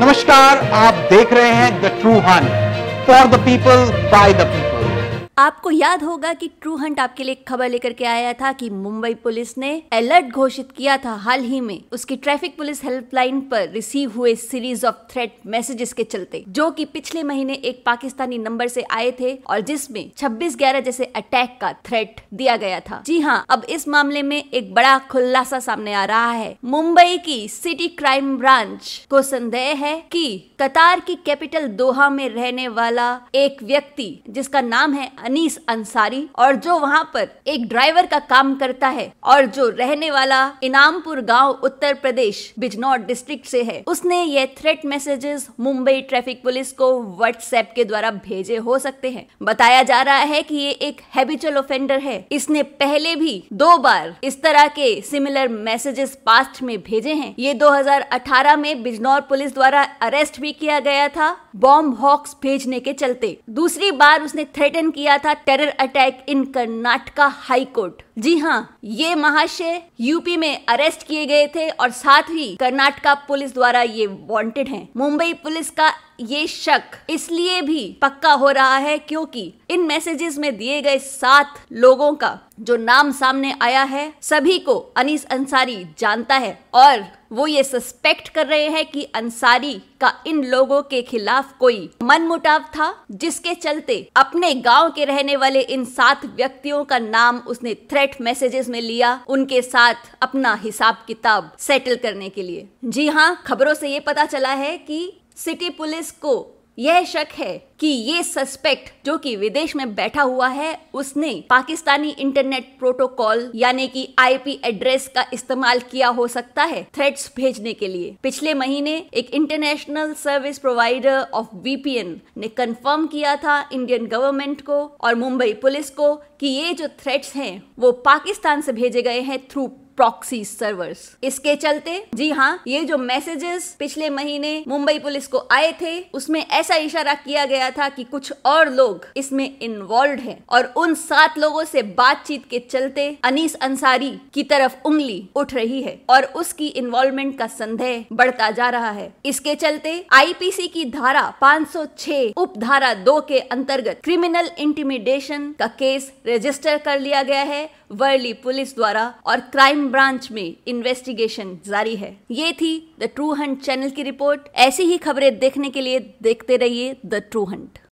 नमस्कार आप देख रहे हैं द ट्रू हन for the people by the people आपको याद होगा कि ट्रू हंट आपके लिए खबर लेकर के आया था कि मुंबई पुलिस ने अलर्ट घोषित किया था हाल ही में उसकी ट्रैफिक पुलिस हेल्पलाइन पर रिसीव हुए सीरीज ऑफ थ्रेट मैसेजेस के चलते जो कि पिछले महीने एक पाकिस्तानी नंबर से आए थे और जिसमें 26 ग्यारह जैसे अटैक का थ्रेट दिया गया था जी हाँ अब इस मामले में एक बड़ा खुलासा सामने आ रहा है मुंबई की सिटी क्राइम ब्रांच को संदेह है कि कतार की कैपिटल दोहा में रहने वाला एक व्यक्ति जिसका नाम है अनीस अंसारी और जो वहाँ पर एक ड्राइवर का काम करता है और जो रहने वाला इनामपुर गांव उत्तर प्रदेश बिजनौर डिस्ट्रिक्ट से है उसने ये threat messages Mumbai traffic police को व्हाट्सएप के द्वारा भेजे हो सकते हैं बताया जा रहा है कि ये एक हैबिचुअल ऑफेंडर है इसने पहले भी दो बार इस तरह के सिमिलर मैसेजेस पास्ट में भेजे हैं ये 2018 में बिजनौर पुलिस द्वारा अरेस्ट भी किया गया था बॉम्ब हॉक्स भेजने के चलते दूसरी बार उसने थ्रेटन किया था terror attack in Karnataka high court जी हाँ ये महाशय यूपी में अरेस्ट किए गए थे और साथ ही कर्नाटका पुलिस द्वारा ये वांटेड हैं मुंबई पुलिस का ये शक इसलिए भी पक्का हो रहा है क्योंकि इन मैसेजेस में दिए गए सात लोगों का जो नाम सामने आया है सभी को अनीस अंसारी जानता है और वो ये सस्पेक्ट कर रहे हैं कि अंसारी का इन लोगों के खिलाफ कोई मनमुटाव था जिसके चलते अपने गांव के रहने वाले इन सात व्यक्तियों का नाम उसने थ्रेट मैसेजेस में लिया उनके साथ अपना हिसाब किताब सेटल करने के लिए जी हाँ खबरों से ये पता चला है कि सिटी पुलिस को यह शक है कि ये सस्पेक्ट जो कि विदेश में बैठा हुआ है उसने पाकिस्तानी इंटरनेट प्रोटोकॉल यानी कि आईपी एड्रेस का इस्तेमाल किया हो सकता है थ्रेट्स भेजने के लिए पिछले महीने एक international service provider of VPN ने कंफर्म किया था इंडियन गवर्नमेंट को और मुंबई पुलिस को कि ये जो थ्रेट्स हैं वो पाकिस्तान से भेजे गए हैं थ्रू प्रॉक्सी सर्वर्स इसके चलते जी हाँ ये जो मैसेजेस पिछले महीने मुंबई पुलिस को आए थे उसमें ऐसा इशारा किया गया था कि कुछ और लोग इसमें इन्वॉल्व हैं और उन सात लोगों से बातचीत के चलते अनीस अंसारी की तरफ उंगली उठ रही है और उसकी इन्वॉल्वमेंट का संदेह बढ़ता जा रहा है इसके चलते आईपीसी की धारा 506 उपधारा दो के अंतर्गत क्रिमिनल इंटिमिडेशन का केस रजिस्टर कर लिया गया है वर्ली पुलिस द्वारा और क्राइम ब्रांच में इन्वेस्टिगेशन जारी है ये थी द ट्रू हंट चैनल की रिपोर्ट ऐसी ही खबरें देखने के लिए देखते रहिए द ट्रू हंट